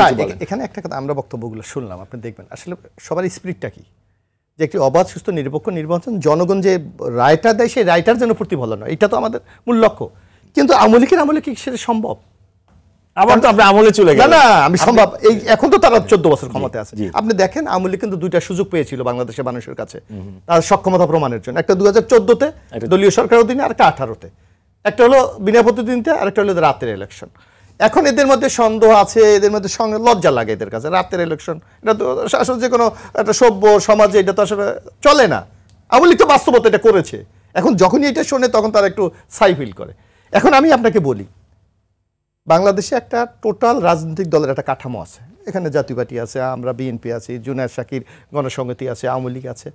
না এখানে একটা কথা আমরা বক্তব্যগুলো শুনলাম আপনি দেখবেন আসলে সবার স্পিরিটটা কি যে একটি অবাধ সুস্থ নিরপেক্ষ নির্বাচন জনগণ যে রায়টা দেয় সেই রায়টার যেন প্রতি ভালো নয় এটা তো আমাদের মূল লক্ষ্য কিন্তু আমলিকের আমলে কি সেটা সম্ভব আবার তো আমরা আমলে চলে গেলাম না আমি সম্ভব এই এখন তো তারা চোদ্দ বছর ক্ষমতায় আছে আপনি দেখেন আমলি কিন্তু দুইটা সুযোগ পেয়েছিল বাংলাদেশের মানুষের কাছে তার সক্ষমতা প্রমাণের জন্য একটা দু হাজার চোদ্দোতে দলীয় সরকার অধীনে আর একটা আঠারোতে একটা হলো বিনা প্রতিদিনতে আর একটা হলো রাতের ইলেকশন এখন এদের মধ্যে সন্দেহ আছে এদের মধ্যে সঙ্গে লজ্জা লাগে এদের কাছে রাতের ইলেকশন এটা তো আসলে যে কোনো একটা সভ্য সমাজে এটা তো আসলে চলে না আওয়ামী তো বাস্তবতা এটা করেছে এখন যখনই এটা শোনে তখন তারা একটু সাই ফিল করে এখন আমি আপনাকে বলি বাংলাদেশে একটা টোটাল রাজনৈতিক দলের একটা কাঠামো আছে এখানে জাতীয় পার্টি আছে আমরা বিএনপি আছি জুনায়দ শাকির গণসংহতি আছে আওয়ামী লীগ আছে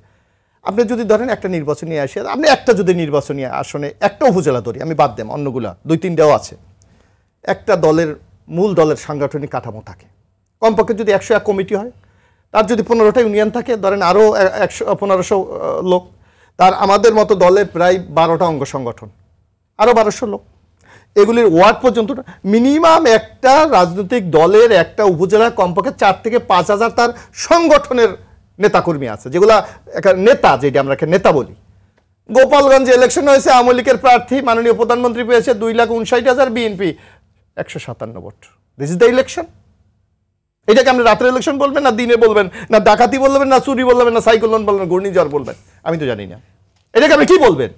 আপনি যদি ধরেন একটা নির্বাচনী আসে আপনি একটা যদি নির্বাচনী আসনে একটা উপজেলা ধরি আমি বাদ দেম অন্যগুলা দুই তিনটাও আছে একটা দলের মূল দলের সাংগঠনিক কাঠামো থাকে কমপক্ষে যদি একশো এক কমিটি হয় তার যদি পনেরোটা ইউনিয়ন থাকে ধরেন আরও একশো পনেরোশো লোক তার আমাদের মতো দলের প্রায় বারোটা অঙ্গ সংগঠন আরও বারোশো লোক এগুলির ওয়ার্ড পর্যন্ত মিনিমাম একটা রাজনৈতিক দলের একটা উপজেলা কমপক্ষে চার থেকে পাঁচ হাজার তার সংগঠনের নেতাকর্মী আছে যেগুলা একটা নেতা যেটি আমরা একটা নেতা বলি গোপালগঞ্জে ইলেকশন হয়েছে আওয়ামী লীগের প্রার্থী মাননীয় প্রধানমন্ত্রী পেয়েছে দুই লাখ উনষাট হাজার বিএনপি একশো সাতান্ন vote this is the election এটাকে আপনি রাতের ইলেকশন বলবেন না দিনে বলবেন না ডাকাতি বলবেন না চুরি বলবেন না সাইক্লোন বলবেন ঘূর্ণিঝড় বলবেন আমি তো জানি না এটাকে আপনি কি বলবেন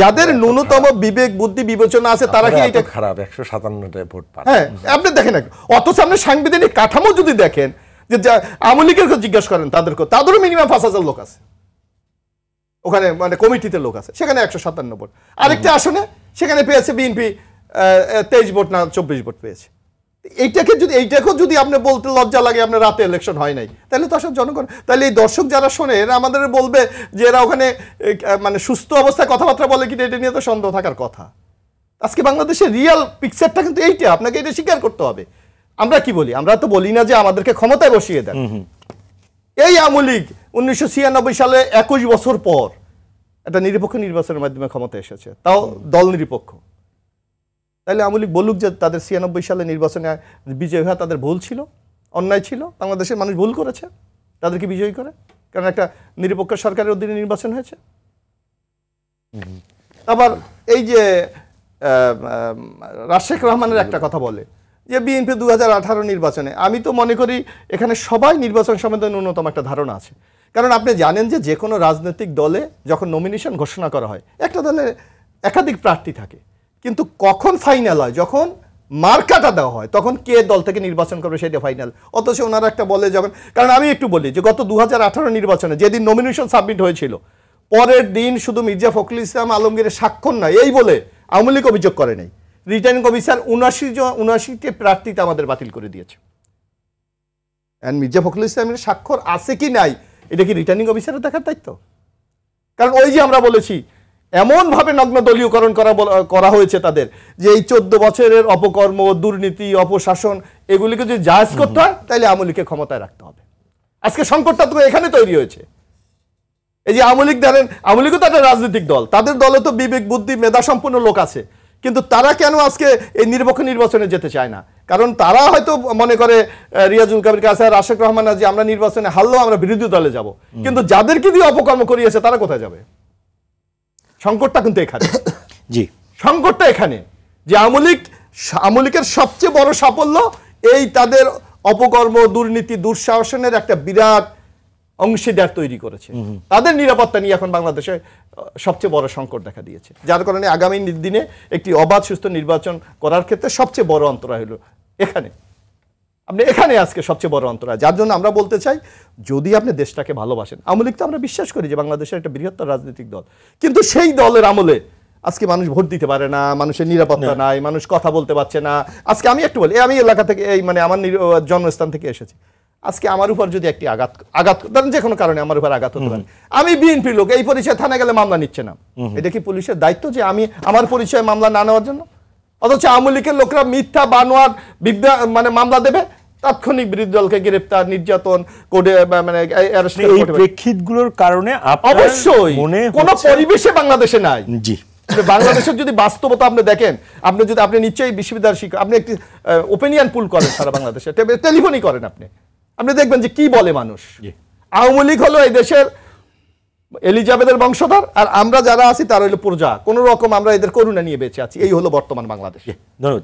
যাদের ন্যূনতম বিবেক বুদ্ধি বিবেচনা আছে তারা কি এটা খারাপ একশো সাতান্নটা ভোট পান হ্যাঁ আপনি দেখেন অথচ আপনি সাংবিধানিক কাঠামো যদি দেখেন যে আওয়ামী লীগের জিজ্ঞেস করেন তাদেরকে তাদেরও মিনিমাম পাঁচ হাজার লোক আছে ওখানে মানে কমিটিতে লোক আছে সেখানে একশো সাতান্ন ভোট আরেকটা আসনে সেখানে পেয়েছে বিএনপি তেইশ ভোট না চব্বিশ ভোট পেয়েছে এইটাকে যদি এইটাকেও যদি আপনি বলতে লজ্জা লাগে আপনার রাতে ইলেকশন হয় নাই তাহলে তো আসলে জনগণ তাহলে এই দর্শক যারা শোনে এরা আমাদের বলবে যে এরা ওখানে মানে সুস্থ অবস্থায় কথাবার্তা বলে কিনা এটা নিয়ে তো সন্দেহ থাকার কথা আজকে বাংলাদেশের রিয়াল পিকচারটা কিন্তু এইটা আপনাকে এটা স্বীকার করতে হবে আমরা কি বলি আমরা তো বলি না যে আমাদেরকে ক্ষমতায় বসিয়ে দেন এই আওয়ামী লীগ উনিশশো সালে একুশ বছর পর একটা নিরপেক্ষ নির্বাচনের মাধ্যমে ক্ষমতা এসেছে তাও দল নিরপেক্ষ তাহলে আমলিক বলুক যে তাদের ছিয়ানব্বই সালে নির্বাচনে বিজয়ী হওয়া তাদের ভুল ছিল অন্যায় ছিল বাংলাদেশের মানুষ ভুল করেছে তাদেরকে বিজয়ী করে কারণ একটা নিরপেক্ষ সরকারের অধীনে নির্বাচন হয়েছে আবার এই যে রাশেক রহমানের একটা কথা বলে যে বিএনপি দু নির্বাচনে আমি তো মনে করি এখানে সবাই নির্বাচন সম্বন্ধে ন্যূনতম একটা ধারণা আছে কারণ আপনি জানেন যে যে কোনো রাজনৈতিক দলে যখন নমিনেশন ঘোষণা করা হয় একটা দলে একাধিক প্রার্থী থাকে কিন্তু কখন ফাইনাল হয় যখন মার্কাটা দেওয়া হয় তখন কে দল থেকে নির্বাচন করবে সেটা ফাইনাল অথচ ওনারা একটা বলে যখন কারণ আমি একটু বলি যে গত দু নির্বাচনে যেদিন নমিনেশন সাবমিট হয়েছিল পরের দিন শুধু মির্জা ফখরুল ইসলাম আলমগীরের স্বাক্ষর নয় এই বলে আওয়ামী লীগ অভিযোগ করে নাই রিটার্নিং অফিসার উনাশি জন উনাশিটি প্রার্থীতে আমাদের বাতিল করে দিয়েছে অ্যান্ড মির্জা ফখরুল ইসলামের স্বাক্ষর আছে কি নাই এটা কি রিটার্নিং অফিসারের দেখার দায়িত্ব কারণ ওই যে আমরা বলেছি এমনভাবে নগ্ন দলীয়করণ করা করা হয়েছে তাদের যে এই চোদ্দ বছরের অপকর্ম দুর্নীতি অপশাসন এগুলিকে যদি জাহাজ করতে হয় তাহলে আমলিকে ক্ষমতায় রাখতে হবে আজকে সংকটটা তো এখানে তৈরি হয়েছে এই যে আমলিক ধরেন আমলিকও তো একটা রাজনৈতিক দল তাদের দলে তো বিবেক বুদ্ধি মেধা সম্পন্ন লোক আছে কিন্তু তারা কেন আজকে এই নির্পক্ষ নির্বাচনে যেতে চায় না কারণ তারা হয়তো মনে করে রিয়াজুল কাবির কাছে আর রাশেক রহমান যে আমরা নির্বাচনে হারলেও আমরা বিরোধী দলে যাব কিন্তু যাদেরকে দিয়ে অপকর্ম করিয়েছে তারা কোথায় যাবে সংকটটা কিন্তু এখানে জি সংকটটা এখানে যে আমলিক আমলিকের সবচেয়ে বড় সাফল্য এই তাদের অপকর্ম দুর্নীতি দুঃশাসনের একটা বিরাট অংশীদার তৈরি করেছে তাদের নিরাপত্তা নিয়ে এখন বাংলাদেশে সবচেয়ে বড় সংকট দেখা দিয়েছে যার কারণে আগামী দিনে একটি অবাধ সুস্থ নির্বাচন করার ক্ষেত্রে সবচেয়ে বড় অন্তরা হলো এখানে আপনি এখানে আজকে সবচেয়ে বড় অন্তরা যার জন্য আমরা বলতে চাই যদি আপনি দেশটাকে ভালোবাসেন আওয়ামী তো আমরা বিশ্বাস করি যে বাংলাদেশের একটা বৃহত্তর রাজনৈতিক দল কিন্তু সেই দলের আমলে আজকে মানুষ ভোট দিতে পারে না মানুষের নিরাপত্তা নাই মানুষ কথা বলতে পারছে না আজকে আমি একটু বলি আমি এলাকা থেকে এই মানে আমার জন্মস্থান থেকে এসেছি আজকে আমার উপর যদি একটি আঘাত আঘাত ধরেন যে কোনো কারণে আমার উপর আঘাত হতে পারে আমি বিএনপি লোক এই পরিচয় থানা গেলে মামলা নিচ্ছে না এটা কি পুলিশের দায়িত্ব যে আমি আমার পরিচয় মামলা না নেওয়ার জন্য অথচ আওয়ামী লীগের লোকরা মিথ্যা বানোয়ার বিদ্যা মানে মামলা দেবে তাৎক্ষণিক বিরোধী দলকে গ্রেফতার নির্যাতন মানে এই প্রেক্ষিতগুলোর কারণে অবশ্যই কোনো পরিবেশে বাংলাদেশে নাই জি বাংলাদেশের যদি বাস্তবতা আপনি দেখেন আপনি যদি আপনি নিশ্চয়ই বিশ্ববিদ্যালয় শিক্ষক আপনি একটি ওপিনিয়ন পুল করেন সারা বাংলাদেশে টেলিফোনই করেন আপনি আপনি দেখবেন যে কি বলে মানুষ আওয়ামী লীগ হলো এই দেশের এলিজাবেথের বংশধর আর আমরা যারা আছি তারা হলো প্রজা কোনো রকম আমরা এদের করুণা নিয়ে বেঁচে আছি এই হলো বর্তমান বাংলাদেশে ধন্যবাদ